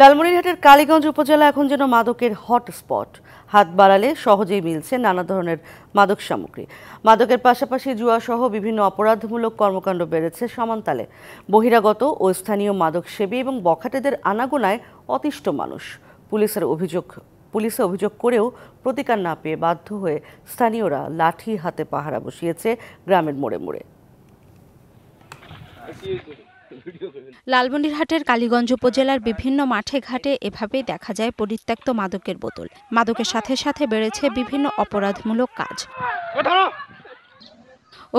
লালমনিরহাটের কালীগঞ্জ উপজেলা এখন যেন মাদকের হটস্পট হাত বাড়ালে সহজেই মিলছে নানা ধরনের মাদক সামগ্রী মাদকের পাশাপাশি জুয়াসহ বিভিন্ন অপরাধমূলক কর্মকাণ্ড বেড়েছে সমান্তালে বহিরাগত ও স্থানীয় মাদক সেবী এবং বখাটেদের আনাগোনায় অতিষ্ঠ মানুষ পুলিশের অভিযোগ পুলিশে অভিযোগ করেও প্রতিকার না পেয়ে বাধ্য হয়ে স্থানীয়রা লাঠি হাতে পাহারা বসিয়েছে গ্রামের মোড়ে মোড়ে লালমনিরহাটের কালীগঞ্জ উপজেলার বিভিন্ন মাঠে ঘাটে এভাবেই দেখা যায় পরিত্যক্ত মাদকের বোতল মাদকের সাথে সাথে বেড়েছে বিভিন্ন অপরাধমূলক কাজ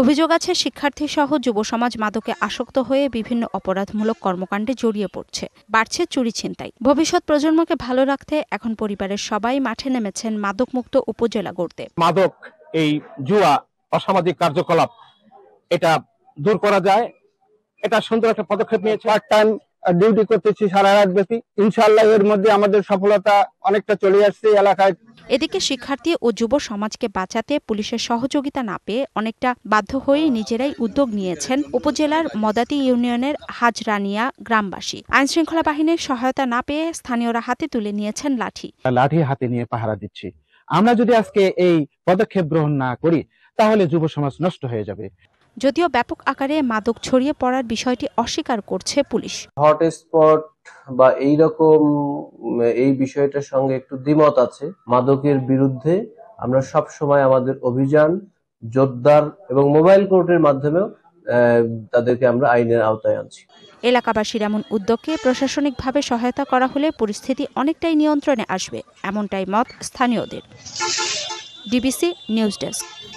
অভিযোগ আছে শিক্ষার্থী সহ যুব সমাজ মাদকে আসক্ত হয়ে বিভিন্ন অপরাধমূলক কর্মকাণ্ডে জড়িয়ে পড়ছে বাড়ছে চুরি ছিনতাই ভবিষ্যৎ প্রজন্মকে ভালো রাখতে এখন পরিবারের সবাই মাঠে নেমেছেন মাদক মুক্ত উপজেলা গড়তে মাদক এই জুয়া অসামাজিক কার্যকলাপ এটা দূর করা যায় এটা সুন্দর একটা পদক্ষেপ নিয়েছে পার্ট টাইম ডিউটি করতেছি সারা রাত ব্যাপী ইনশাআল্লাহ এর মধ্যে আমাদের সফলতা অনেকটা চলে আসছে এলাকায় এদিকে শিক্ষার্থী ও যুব সমাজকে বাঁচাতে পুলিশের সহযোগিতা না পেয়ে অনেকটা বাধ্য হয়ে নিজেরাই উদ্যোগ নিয়েছেন উপজেলার মদাতি ইউনিয়নের হাজরানিয়া গ্রামবাসী আইন শৃঙ্খলা বাহিনীর সহায়তা না পেয়ে স্থানীয়রা হাতে তুলে নিয়েছেন লাঠি লাঠি হাতে নিয়ে পাহারা দিচ্ছি আমরা যদি আজকে এই পদক্ষেপ গ্রহণ না করি তাহলে যুব সমাজ নষ্ট হয়ে যাবে যদিও ব্যাপক আকারে মাদক ছড়িয়ে পড়ার বিষয়টি অস্বীকার করছে পুলিশ হটস্পট বা এই রকম এই বিষয়টার সঙ্গে একটু দ্বিমত আছে মাদকের বিরুদ্ধে আমরা সব সময় আমাদের অভিযান জোরদার এবং মোবাইল কোর্টের মাধ্যমেও তাদেরকে আমরা আইনের আওতায় আনছি এলাকাবাসীর এমন উদ্যোগকে প্রশাসনিকভাবে সহায়তা করা হলে পরিস্থিতি অনেকটাই নিয়ন্ত্রণে আসবে এমনটাই মত স্থানীয়দের ডিবিসি নিউজ ডেস্ক